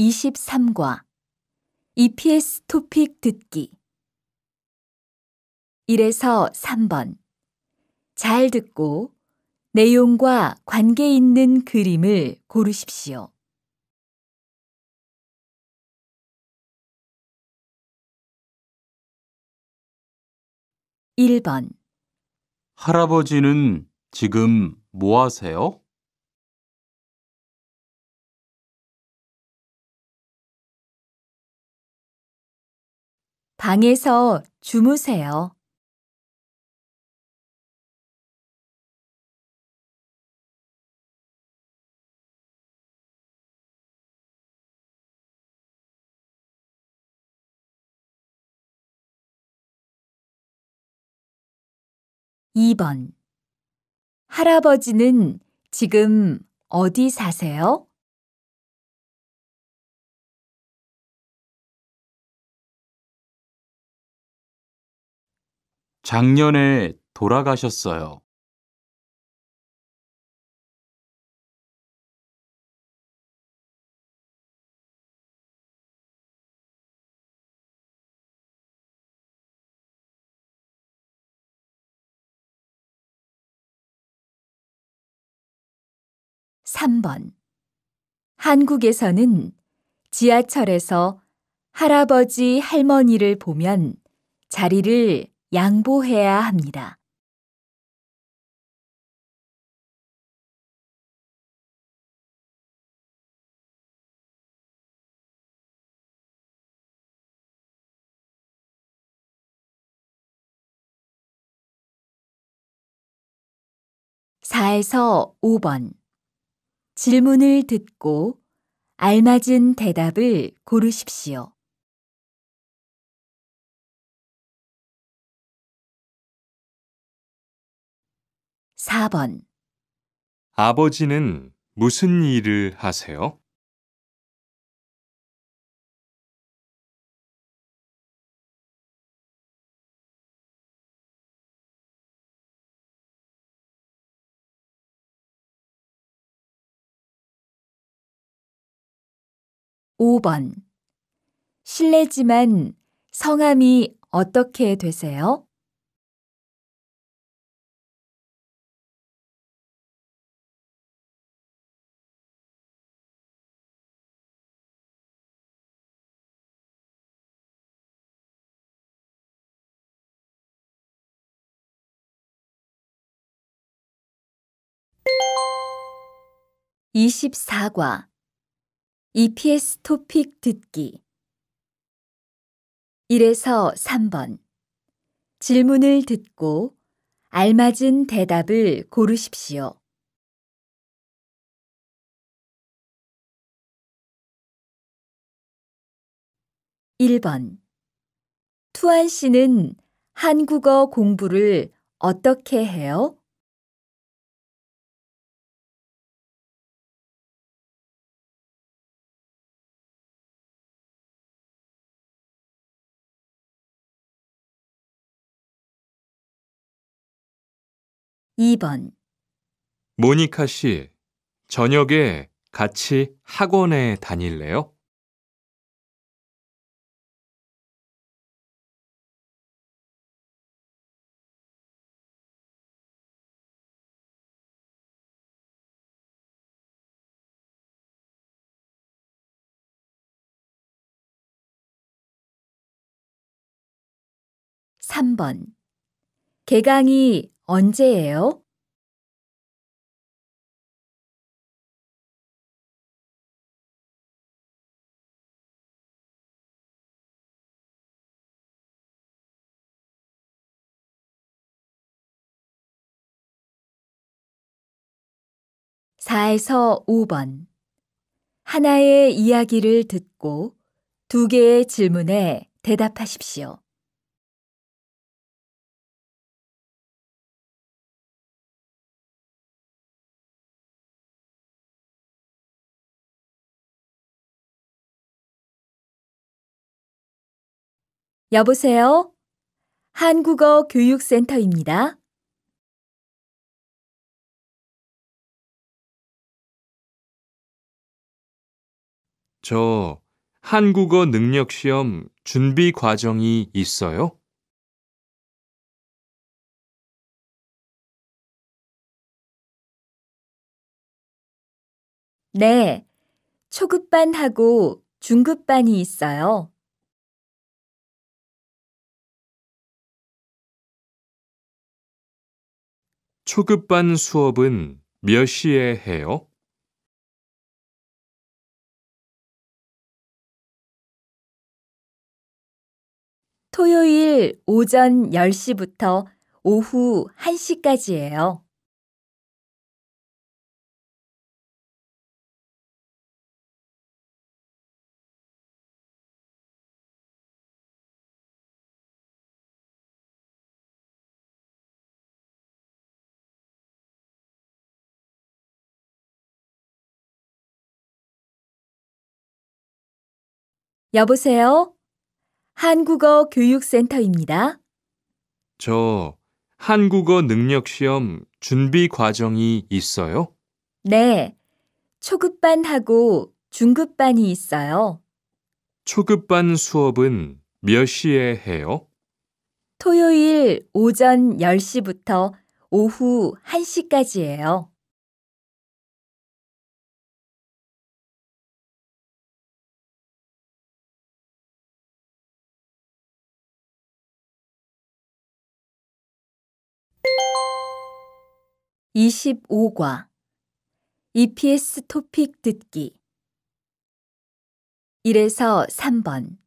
23과 EPS 토픽 듣기 1에서 3번. 잘 듣고 내용과 관계 있는 그림을 고르십시오. 1번 할아버지는 지금 뭐 하세요? '방에서 주무세요. 2번. 할아버지는 지금 어디 사세요? '작년에 돌아가셨어요. 3번. 한국에서는 지하철에서 할아버지, 할머니를 보면 자리를 양보해야 합니다. 4에서 5번 질문을 듣고 알맞은 대답을 고르십시오. (4번) 아버지는 무슨 일을 하세요? 5번. 실례지만 성함이 어떻게 되세요? (24과) EPS 토픽 듣기 1에서 3번 질문을 듣고 알맞은 대답을 고르십시오. (1번) 투안 씨는 한국어 공부를 어떻게 해요? 2번 모니카 씨, 저녁에 같이 학원에 다닐래요? (3번) 개강이 언제예요? 4에서 5번 하나의 이야기를 듣고 두 개의 질문에 대답하십시오. 여보세요? 한국어 교육센터입니다. 저 한국어 능력 시험 준비 과정이 있어요? 네. 초급반하고 중급반이 있어요. 초급반 수업은 몇 시에 해요? 토요일 오전 10시부터 오후 1시까지예요. 여보세요? 한국어 교육센터입니다. 저 한국어 능력 시험 준비 과정이 있어요? 네. 초급반하고 중급반이 있어요. 초급반 수업은 몇 시에 해요? 토요일 오전 10시부터 오후 1시까지예요. 25과 EPS 토픽 듣기 1에서 3번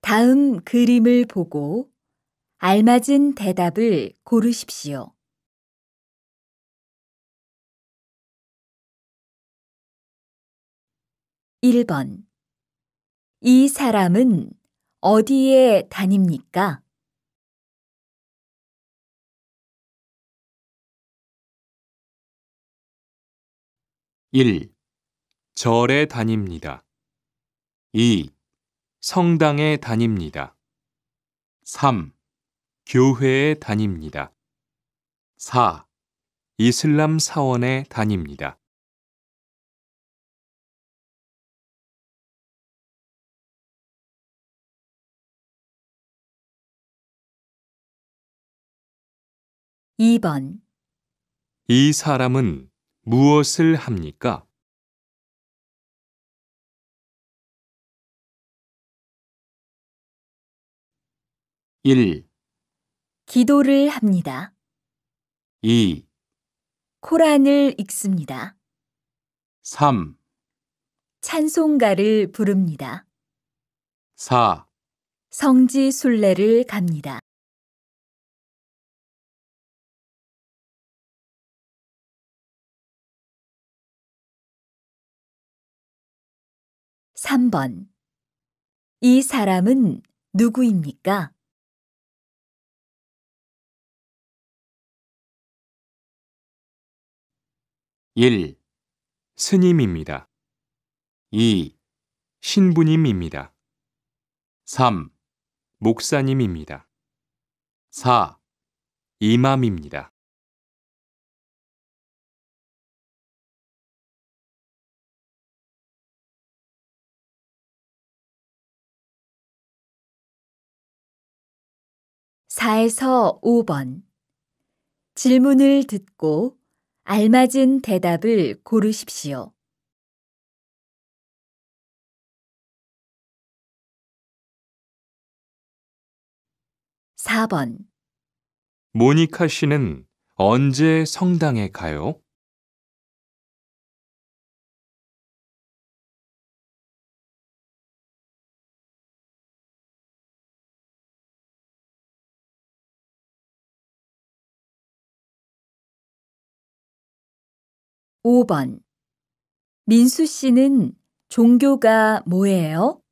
다음 그림을 보고 알맞은 대답을 고르십시오. (1번) 이 사람은 어디에 다닙니까? 1. 절에 다닙니다. 2. 성당에 다닙니다. 3. 교회에 다닙니다. 4. 이슬람 사원에 다닙니다. (2번) 이 사람은 무엇을 합니까? 일, 기도를 합니다. 이, 코란을 읽습니다. 삼, 찬송가를 부릅니다. 사. 성지 순례를 갑니다. 3번. 이 사람은 누구입니까? 1. 스님입니다. 2. 신부님입니다. 3. 목사님입니다. 4. 이맘입니다. 4에서 5번 질문을 듣고 알맞은 대답을 고르십시오. (4번) 모니카 씨는 언제 성당에 가요? 5번 민수 씨는 종교가 뭐예요?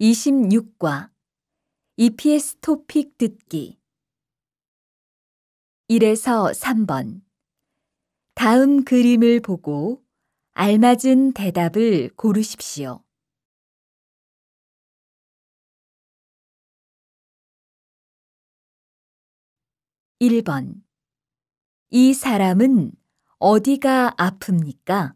(26과) EPS 토픽 듣기 1에서 3번 다음 그림을 보고 알맞은 대답을 고르십시오. 1번이 사람은 어디가 아픕니까?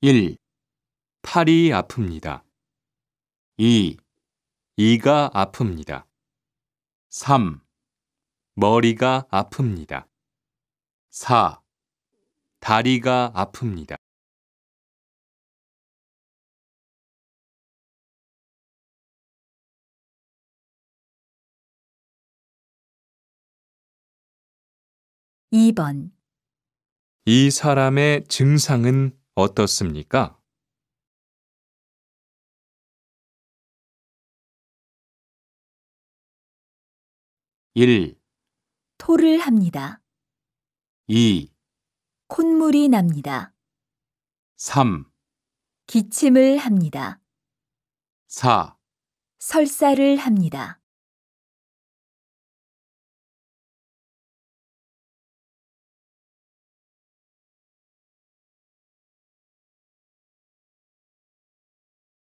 1. 팔이 아픕니다. 2. 이가 아픕니다. 3. 머리가 아픕니다. 4. 다리가 아픕니다. 2번이 사람의 증상은 어떻습니까? 1. 토를 합니다. 2. 콧물이 납니다. 3. 기침을 합니다. 4. 설사를 합니다.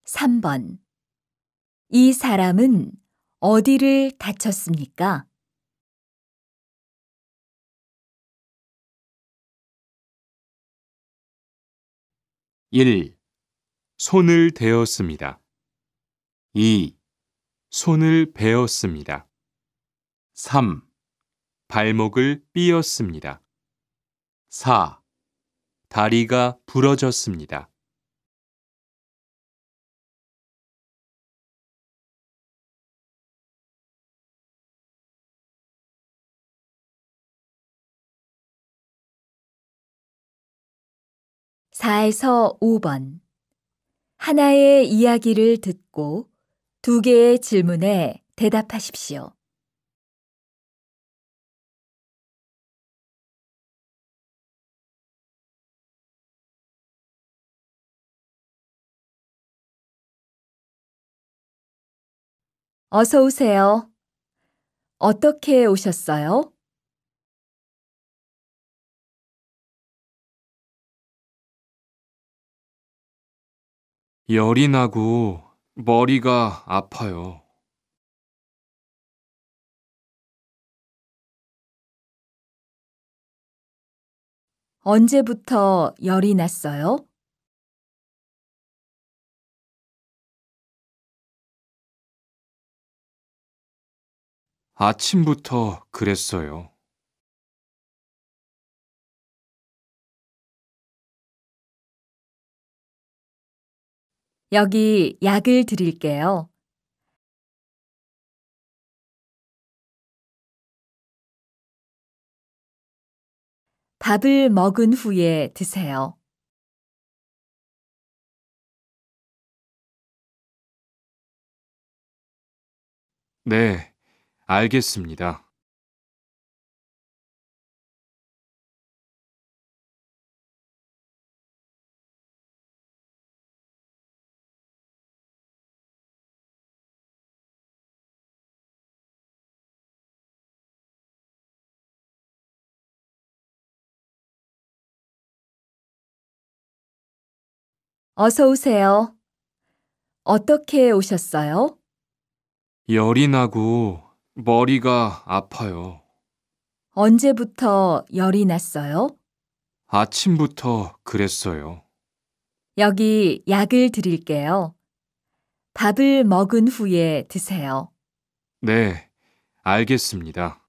(3번) 이 사람은 어디를 다쳤습니까? 1. 손을 대었습니다. 2. 손을 베었습니다. 3. 발목을 삐었습니다. 4. 다리가 부러졌습니다. 4에서 5번 하나의 이야기를 듣고 두 개의 질문에 대답하십시오. 어서 오세요. 어떻게 오셨어요? 열이 나고 머리가 아파요. 언제부터 열이 났어요? 아침부터 그랬어요. 여기 약을 드릴게요. 밥을 먹은 후에 드세요. 네, 알겠습니다. 어서 오세요. 어떻게 오셨어요? 열이 나고 머리가 아파요. 언제부터 열이 났어요? 아침부터 그랬어요. 여기 약을 드릴게요. 밥을 먹은 후에 드세요. 네, 알겠습니다.